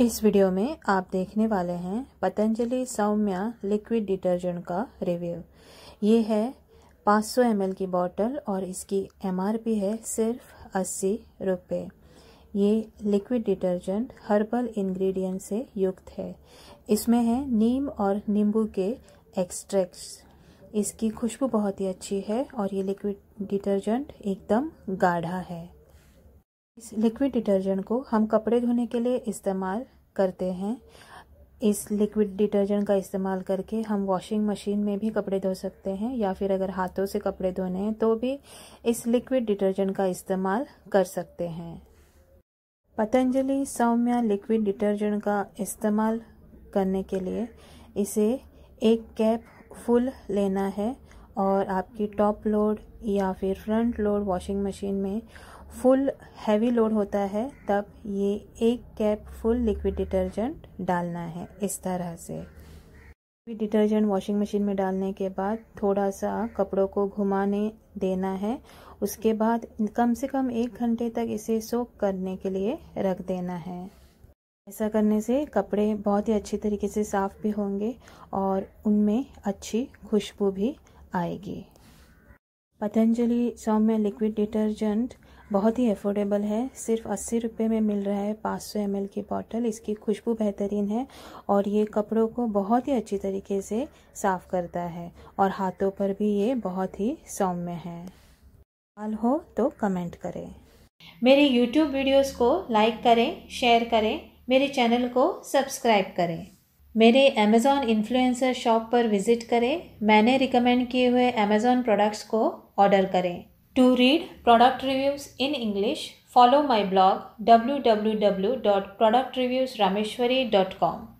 इस वीडियो में आप देखने वाले हैं पतंजलि सौम्या लिक्विड डिटर्जेंट का रिव्यू ये है 500 सौ की बॉटल और इसकी एमआरपी है सिर्फ अस्सी रुपये ये लिक्विड डिटर्जेंट हर्बल इंग्रेडिएंट से युक्त है इसमें है नीम और नींबू के एक्सट्रैक्ट्स इसकी खुशबू बहुत ही अच्छी है और ये लिक्विड डिटर्जेंट एकदम गाढ़ा है इस लिक्विड डिटर्जेंट को हम कपड़े धोने के लिए इस्तेमाल करते हैं इस लिक्विड डिटर्जेंट का इस्तेमाल करके हम वॉशिंग मशीन में भी कपड़े धो सकते हैं या फिर अगर हाथों से कपड़े धोने हैं तो भी इस लिक्विड डिटर्जेंट का इस्तेमाल कर सकते हैं पतंजलि सौम्या लिक्विड डिटर्जेंट का इस्तेमाल करने के लिए इसे एक कैप फुल लेना है और आपकी टॉप लोड या फिर फ्रंट लोड वॉशिंग मशीन में फुल हैवी लोड होता है तब ये एक कैप फुल लिक्विड डिटर्जेंट डालना है इस तरह से लिक्विड डिटर्जेंट वॉशिंग मशीन में डालने के बाद थोड़ा सा कपड़ों को घुमाने देना है उसके बाद कम से कम एक घंटे तक इसे सोक करने के लिए रख देना है ऐसा करने से कपड़े बहुत ही अच्छी तरीके से साफ़ भी होंगे और उनमें अच्छी खुशबू भी आएगी पतंजलि सौम्य लिक्विड डिटर्जेंट बहुत ही अफोर्डेबल है सिर्फ अस्सी रुपये में मिल रहा है पाँच सौ एम की बॉटल इसकी खुशबू बेहतरीन है और ये कपड़ों को बहुत ही अच्छी तरीके से साफ़ करता है और हाथों पर भी ये बहुत ही सौम्य है सवाल हो तो कमेंट करें मेरे YouTube वीडियोस को लाइक करें शेयर करें मेरे चैनल को सब्सक्राइब करें मेरे अमेज़ॉन इन्फ्लुएंसर शॉप पर विज़िट करें मैंने रिकमेंड किए हुए अमेज़ॉन प्रोडक्ट्स को ऑर्डर करें to read product reviews in English follow my blog W W W dot product reviews Rameshwari dot com